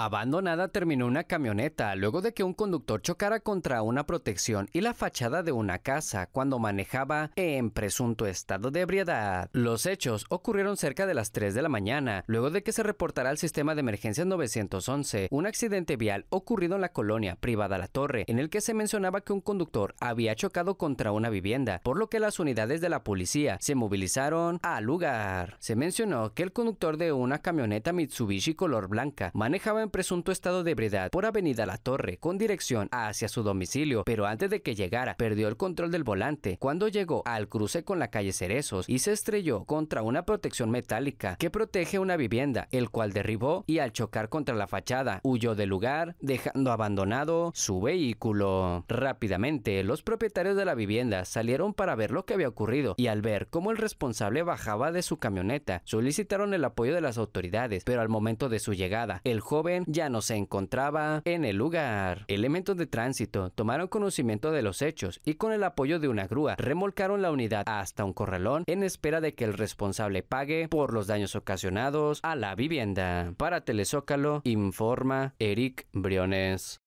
Abandonada terminó una camioneta luego de que un conductor chocara contra una protección y la fachada de una casa cuando manejaba en presunto estado de ebriedad. Los hechos ocurrieron cerca de las 3 de la mañana, luego de que se reportara al sistema de emergencias 911 un accidente vial ocurrido en la colonia privada La Torre, en el que se mencionaba que un conductor había chocado contra una vivienda, por lo que las unidades de la policía se movilizaron al lugar. Se mencionó que el conductor de una camioneta Mitsubishi color blanca manejaba en presunto estado de ebriedad por Avenida La Torre con dirección hacia su domicilio, pero antes de que llegara perdió el control del volante cuando llegó al cruce con la calle Cerezos y se estrelló contra una protección metálica que protege una vivienda, el cual derribó y al chocar contra la fachada huyó del lugar dejando abandonado su vehículo. Rápidamente los propietarios de la vivienda salieron para ver lo que había ocurrido y al ver cómo el responsable bajaba de su camioneta solicitaron el apoyo de las autoridades, pero al momento de su llegada el joven ya no se encontraba en el lugar. Elementos de tránsito tomaron conocimiento de los hechos y con el apoyo de una grúa remolcaron la unidad hasta un corralón en espera de que el responsable pague por los daños ocasionados a la vivienda. Para Telezócalo informa Eric Briones.